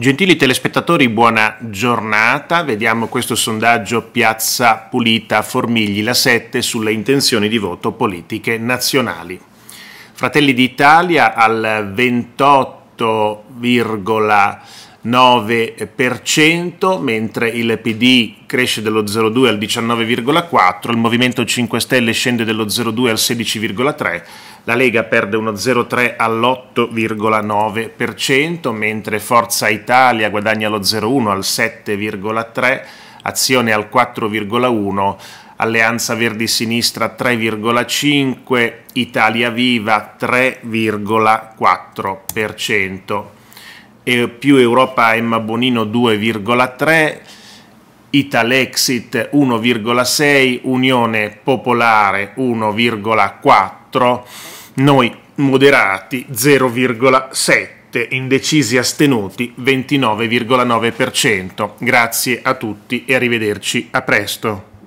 Gentili telespettatori, buona giornata. Vediamo questo sondaggio Piazza Pulita Formigli, la 7 sulle intenzioni di voto politiche nazionali. Fratelli d'Italia al 28,9%, mentre il PD cresce dello 0,2 al 19,4, il Movimento 5 Stelle scende dello 0,2 al 16,3 la Lega perde uno 0,3 all'8,9%, mentre Forza Italia guadagna lo 0,1 al 7,3%, Azione al 4,1%, Alleanza Verdi Sinistra 3,5%, Italia Viva 3,4%. E più Europa Emma Bonino 2,3%, Italexit 1,6, Unione Popolare 1,4, noi moderati 0,7, indecisi astenuti 29,9%. Grazie a tutti e arrivederci a presto.